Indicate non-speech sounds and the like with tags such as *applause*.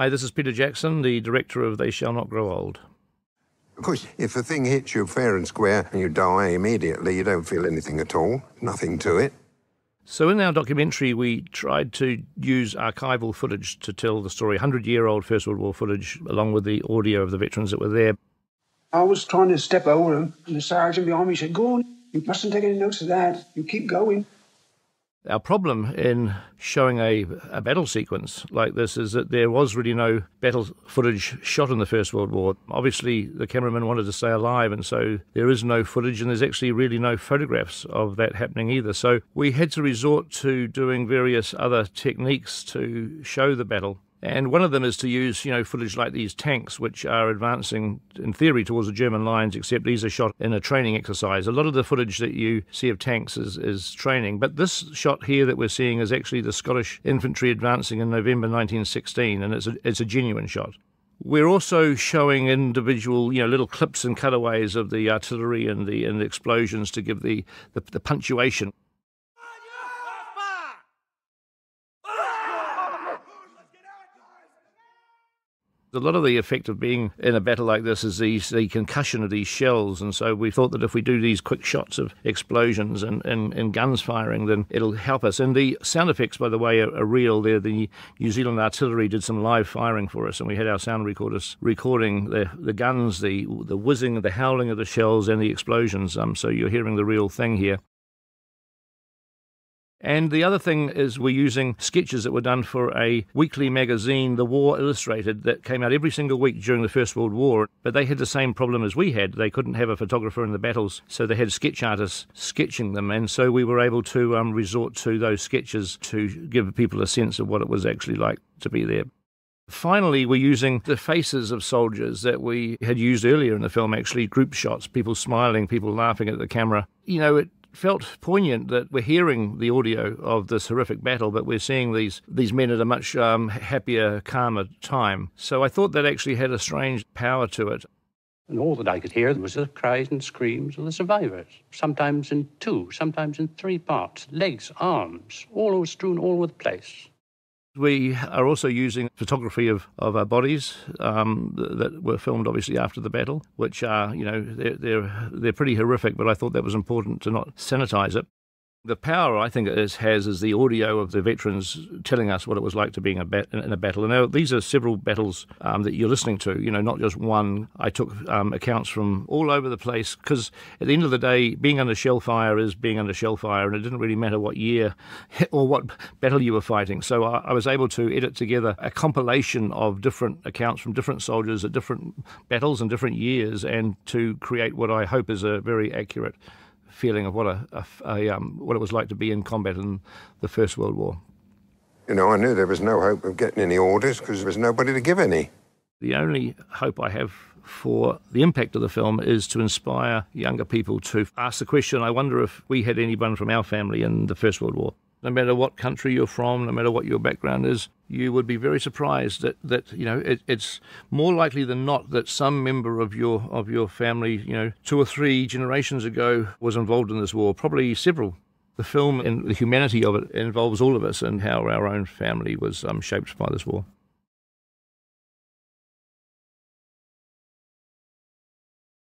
Hi, this is Peter Jackson, the director of They Shall Not Grow Old. Of course, if a thing hits you fair and square and you die immediately, you don't feel anything at all, nothing to it. So, in our documentary, we tried to use archival footage to tell the story 100 year old First World War footage, along with the audio of the veterans that were there. I was trying to step over him, and the sergeant behind me said, Go on, you mustn't take any notice of that, you keep going. Our problem in showing a, a, battle sequence like this is that there was really no battle footage shot in the First World War. Obviously, the cameraman wanted to stay alive, and so there is no footage, and there's actually really no photographs of that happening either. So we had to resort to doing various other techniques to show the battle. And one of them is to use, you know, footage like these tanks, which are advancing in theory towards the German lines, except these are shot in a training exercise. A lot of the footage that you see of tanks is, is training, but this shot here that we're seeing is actually the Scottish infantry advancing in November 1916, and it's a, it's a genuine shot. We're also showing individual, you know, little clips and cutaways of the artillery and the and the explosions to give the, the, the punctuation. A lot of the effect of being in a battle like this is these, the concussion of these shells, and so we thought that if we do these quick shots of explosions and, and, and guns firing, then it'll help us. And the sound effects, by the way, are, are real. the New Zealand artillery did some live firing for us, and we had our sound recorders recording the, the guns, the the whizzing, the howling of the shells, and the explosions. Um, so you're hearing the real thing here. And the other thing is, we're using sketches that were done for a weekly magazine, The War Illustrated, that came out every single week during the First World War. But they had the same problem as we had. They couldn't have a photographer in the battles, so they had sketch artists sketching them. And so we were able to um, resort to those sketches to give people a sense of what it was actually like to be there. Finally, we're using the faces of soldiers that we had used earlier in the film, actually, group shots, people smiling, people laughing at the camera. You know, it felt poignant that we're hearing the audio of this horrific battle, but we're seeing these these men at a much um, happier, calmer time. So I thought that actually had a strange power to it. And all that I could hear was the cries and screams of the survivors, sometimes in two, sometimes in three parts, legs, arms, all strewn all over the place. We are also using photography of, of our bodies um, that were filmed obviously after the battle, which are, you know, they're, they're, they're pretty horrific, but I thought that was important to not sanitize it. The power I think it has is the audio of the veterans telling us what it was like to be in a, in a battle. And now these are several battles um, that you're listening to, you know, not just one. I took um, accounts from all over the place because at the end of the day, being under shellfire is being under shellfire, and it didn't really matter what year *laughs* or what battle you were fighting. So I, I was able to edit together a compilation of different accounts from different soldiers at different battles and different years and to create what I hope is a very accurate feeling of what a, a, a um, what it was like to be in combat in the First World War. You know, I knew there was no hope of getting any orders because there was nobody to give any. The only hope I have for the impact of the film is to inspire younger people to ask the question I wonder if we had anyone from our family in the First World War. No matter what country you're from, no matter what your background is, you would be very surprised that, that you know it, it's more likely than not that some member of your of your family you know two or three generations ago was involved in this war probably several the film and the humanity of it involves all of us and how our own family was um, shaped by this war